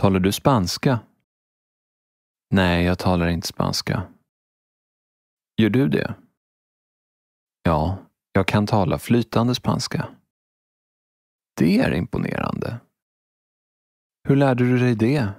Talar du spanska? Nej, jag talar inte spanska. Gör du det? Ja, jag kan tala flytande spanska. Det är imponerande. Hur lärde du dig det?